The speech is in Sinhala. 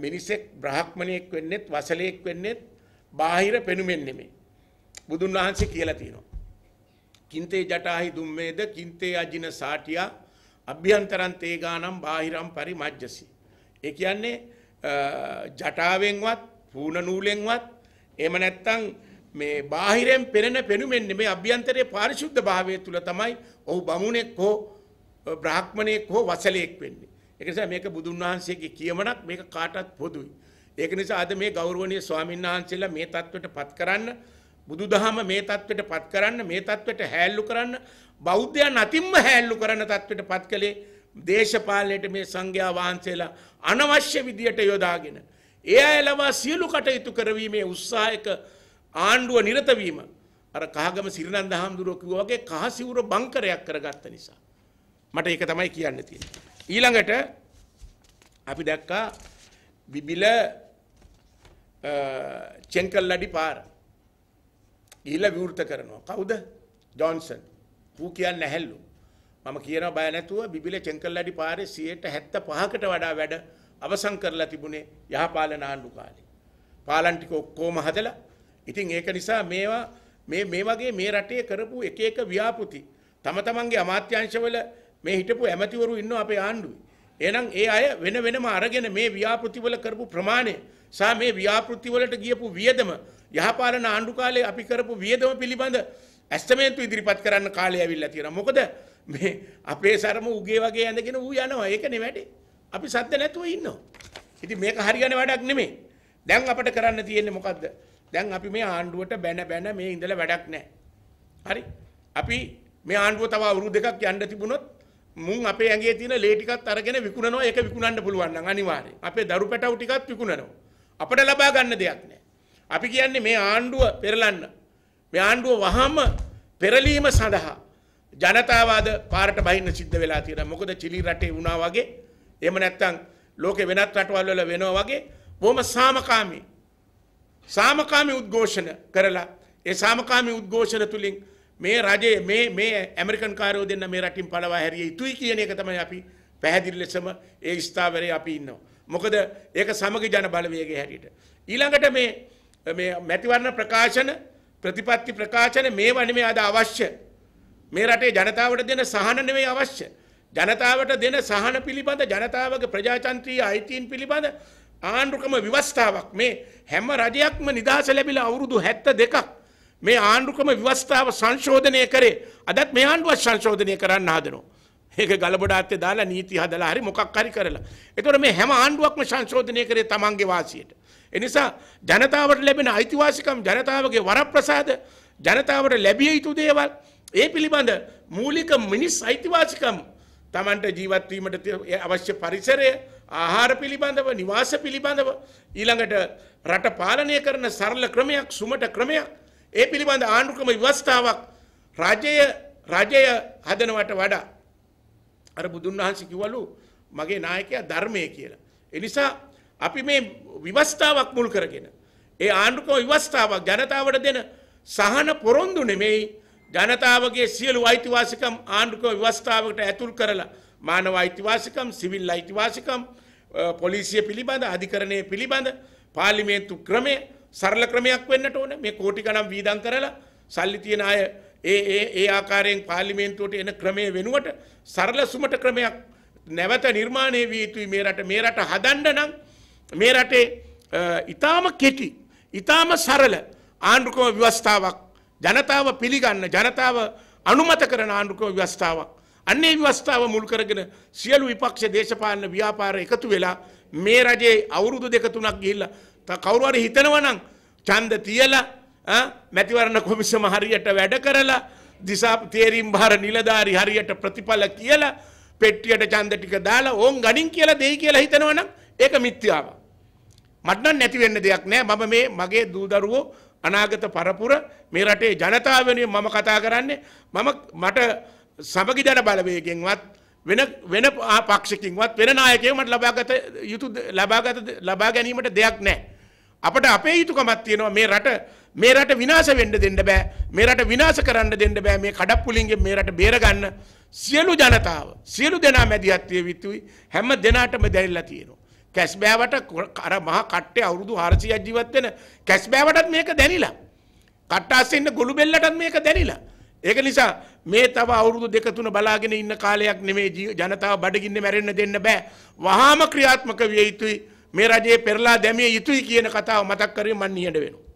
මිනිසෙක් බ්‍රහක්මණයෙක් වෙන්නෙත් වසලයෙක් වෙන්නෙත් බාහිර පෙනුමෙන් නෙමෙයි. බුදුන් වහන්සේ කියලා තියෙනවා. කින්තේ ජටාහි දුම්මේද කින්තේ අජින සාටියා අභ්‍යන්තරන් තේගානම් බාහිරම් පරිමජ්ජසි. ඒ කියන්නේ ජටාවෙන්වත් පූර්ණ නූලෙන්වත් එහෙම නැත්නම් මේ බාහිරෙන් පෙනෙන පෙනුමෙන් නෙමෙයි අභ්‍යන්තරයේ පාරිශුද්ධ භාවය තුල තමයි ඔහු බමුණෙක් හෝ බ්‍රාහ්මණයෙක් හෝ වසලයෙක් වෙන්නේ. ඒක නිසා මේක බුදුන් වහන්සේගේ කියමනක් මේක කාටත් පොදුයි. ඒක නිසා අද මේ ගෞරවනීය ස්වාමීන් වහන්සේලා මේ தത്വෙට පත් කරන්න බුදුදහම මේ தത്വෙට පත් කරන්න මේ தത്വෙට හැල්ලු කරන්න බෞද්ධයන් අතිම්ම හැල්ලු කරන தത്വෙට පත් කළේ දේශපාලනයේ මේ සංඝයා වහන්සේලා අනවශ්‍ය විදියට යොදාගෙන ඒ අය ලවා සියලු කටයුතු කරවීමේ උත්සාහයක ආණ්ඩුව නිරත වීම අර කහගම සිරිනන්ද හාමුදුරුවෝ කිව්වා වගේ කහ සිවුර බංකරයක් කරගත්ත නිසා මට ඒක තමයි කියන්න තියෙන්නේ ඊළඟට අපි දැක්කා බිබිල චෙන්කල්ලඩි පාර ගිහිල්ලා විවෘත කරනවා. කවුද? ජොන්සන්. ඌ කියන්නේ නැහැලු. මම කියනවා බය නැතුව බිබිල චෙන්කල්ලඩි පාරේ 75කට වඩා වැඩ අවසන් කරලා තිබුණේ යහපාලන ආණ්ඩු කාලේ. පාලන් ටික ඔක්කොම හදලා ඉතින් ඒක නිසා මේවා මේ මේ වගේ මේ රටේ කරපු එක එක ව්‍යාපෘති තම තමන්ගේ අමාත්‍යාංශවල මේ හිටපු ඇමතිවරු ඉන්න අපේ ආණ්ඩුවේ. එහෙනම් ඒ අය වෙන වෙනම අරගෙන මේ ව්‍යාපෘතිවල කරපු ප්‍රමාණය සහ මේ ව්‍යාපෘතිවලට ගියපු වියදම යහපාලන ආණ්ඩු කාලේ අපි කරපු වියදම පිළිබඳ ඇස්තමේන්තු ඉදිරිපත් කරන්න කාලය ඇවිල්ලා තියෙනවා. මොකද මේ අපේ සරම උගේ වගේ ඇඳගෙන ඌ යනවා. ඒක නෙවෙයි. අපි සද්ද නැතුව ඉන්නවා. ඉතින් මේක හරියන වැඩක් නෙමෙයි. දැන් අපිට කරන්න තියෙන්නේ මොකද්ද? දැන් අපි මේ ආණ්ඩුවට බැන බැන මේ ඉඳලා වැඩක් නැහැ. හරි. අපි මේ ආණ්ඩුව තව අවුරුදු දෙකක් යන්න තිබුණොත් මුන් අපේ ඇගේ තියෙන ලේ ටිකත් අරගෙන විකුණනවා ඒක විකුණන්න පුළුවන් නම් අනිවාර්යෙන්. අපේ දරු පැටවු ටිකත් විකුණනවා. අපිට ලබා ගන්න දෙයක් නැහැ. අපි කියන්නේ මේ ආණ්ඩුව පෙරලන්න. මේ ආණ්ඩුව වහම පෙරලීම සඳහා ජනතාවාද පාරට බහින්න සිද්ධ වෙලා තියෙනවා. මොකද චිලි රටේ වුණා වගේ එහෙම නැත්නම් ලෝකේ වෙනත් රටවල් වල වෙනවා වගේ බොහොම සාමකාමී සාමකාමී උද්ඝෝෂණ කරලා ඒ සාමකාමී උද්ඝෝෂණ තුලින් මේ රජයේ මේ මේ ඇමරිකන් කාරයෝ දෙන්න මේ රටින් පලවා හැරිය යුතුයි කියන එක තමයි අපි පැහැදිලි ලෙසම ඒ ස්ථාවරයේ අපි ඉන්නවා. මොකද ඒක සමග ජන බලවේගයේ හැටියට. ඊළඟට මේ මේ මැතිවරණ ප්‍රකාශන ප්‍රතිපත්ති ප්‍රකාශන මේවා නෙමෙයි අද අවශ්‍ය. මේ රටේ ජනතාවට දෙන සහන නෙමෙයි අවශ්‍ය. ජනතාවට දෙන සහන පිළිබඳ ජනතාවගේ ප්‍රජාතන්ත්‍රීය අයිතීන් පිළිබඳ ආණ්ඩුක්‍රම ව්‍යවස්ථාවක් මේ හැම රජයක්ම නිදහස ලැබිලා අවුරුදු 72ක් මේ ආණ්ඩුක්‍රම ව්‍යවස්ථාව සංශෝධනය කරේ අදත් මේ ආණ්ඩුවත් සංශෝධනය කරන්න හදනවා. ඒක ගලබඩාත්තේ දාලා නීති හදලා හරි මොකක් හරි කරලා. ඒතකොට මේ හැම ආණ්ඩුවක්ම සංශෝධනය කරේ තමන්ගේ වාසියට. ඒ නිසා ජනතාවට ලැබෙන අයිතිවාසිකම් ජනතාවගේ වරප්‍රසාද ජනතාවට ලැබිය යුතු දේවල් ඒ පිළිබඳ මූලික මිනිස් අයිතිවාසිකම් තමන්ට ජීවත්වීමට අවශ්‍ය පරිසරය ආහාර පිළිබඳව නිවාස පිළිබඳව ඊළඟට රට පාලනය කරන සරල ක්‍රමයක් සුමට ක්‍රමයක් ඒ පිළිබඳ ආණ්ඩුක්‍රම ව්‍යවස්ථාවක් රජය රජය හදනවට වඩා අර බුදුන් වහන්සේ කිව්වලු මගේ නායකයා ධර්මය කියලා. ඒ නිසා අපි මේ විවස්ථාවක් මුල් කරගෙන ඒ ආණ්ඩුක්‍රම විවස්ථාවක් ජනතාවට දෙන සහන පොරොන්දු නෙමෙයි ජනතාවගේ සියලු අයිතිවාසිකම් ආණ්ඩුක්‍රම විවස්ථාවකට ඇතුල් කරලා මානව අයිතිවාසිකම් සිවිල් අයිතිවාසිකම් පොලිසිය පිළිබඳ අධිකරණය පිළිබඳ පාර්ලිමේන්තු ක්‍රමය සරල ක්‍රමයක් වෙන්නට ඕන මේ කෝටි ගණන් වීදම් කරලා සල්ලි තියෙන අය ඒ ඒ ඒ ආකාරයෙන් පාර්ලිමේන්තුවට එන ක්‍රමය වෙනුවට සරල සුමට ක්‍රමයක් නැවත නිර්මාණය විය යුතුයි මේ රට මේ රට හදන්න නම් මේ රටේ ඊටාම කෙටි ඊටාම සරල ආණ්ඩුක්‍රම ව්‍යවස්ථාවක් ජනතාව පිළිගන්න ජනතාව අනුමත කරන ආණ්ඩුක්‍රම ව්‍යවස්ථාවක් අන්නේ ව්‍යවස්ථාව මුල් කරගෙන සියලු විපක්ෂ දේශපාලන ව්‍යාපාර එකතු වෙලා මේ රජයේ අවුරුදු දෙක තුනක් ගිහිල්ලා කවුරු හරි හිතනවා නම් ඡන්ද තියලා මැතිවරණ කොමිසම හරියට වැඩ කරලා දිසා තේරීම් භාර නිලධාරි හරියට ප්‍රතිඵල කියලා පෙට්ටියට ඡන්ද ටික දාලා ඕන් ගණින් කියලා දෙයි කියලා හිතනවනම් ඒක මිත්‍යාව. මට නම් නැති වෙන්න දෙයක් නෑ. මම මේ මගේ දූ දරුවෝ අනාගත පරපුර මේ රටේ ජනතාව වෙනුවෙන් මම කතා කරන්නේ මම මට සමගි ජන බලවේගෙන්වත් වෙන වෙන පක්ෂකින්වත් වෙන නායකයෙකුට ලබාගත යුතු ලබාගත ලබා ගැනීමට දෙයක් නැහැ. අපට අපේ යුතුකමක් තියෙනවා මේ රට මේ රට විනාශ වෙන්න දෙන්න බෑ මේ රට විනාශ කරන්න දෙන්න බෑ මේ කඩප්පුලින්ගෙන් මේ රට බේරගන්න සියලු ජනතාව සියලු දෙනා මැදිහත් විය යුතුයි හැම දෙනාටම දැනෙලා තියෙනවා කැස් බෑවට අර මහා කට්ටේ අවුරුදු 400ක් ජීවත් වෙන කැස් බෑවටත් මේක දැනිලා කට්ටාස්සේ ඉන්න ගොළු බෙල්ලටත් මේක දැනිලා ඒක නිසා මේ තව අවුරුදු දෙක තුන බලාගෙන ඉන්න කාලයක් නෙමේ ජනතාව බඩගින්නේ මැරෙන්න දෙන්න බෑ වහාම ක්‍රියාත්මක විය යුතුයි මේ රජයේ පෙරලා දැමිය යුතුයි කියන කතාව මතක් කරේ මන් නිහඬ වෙනවා.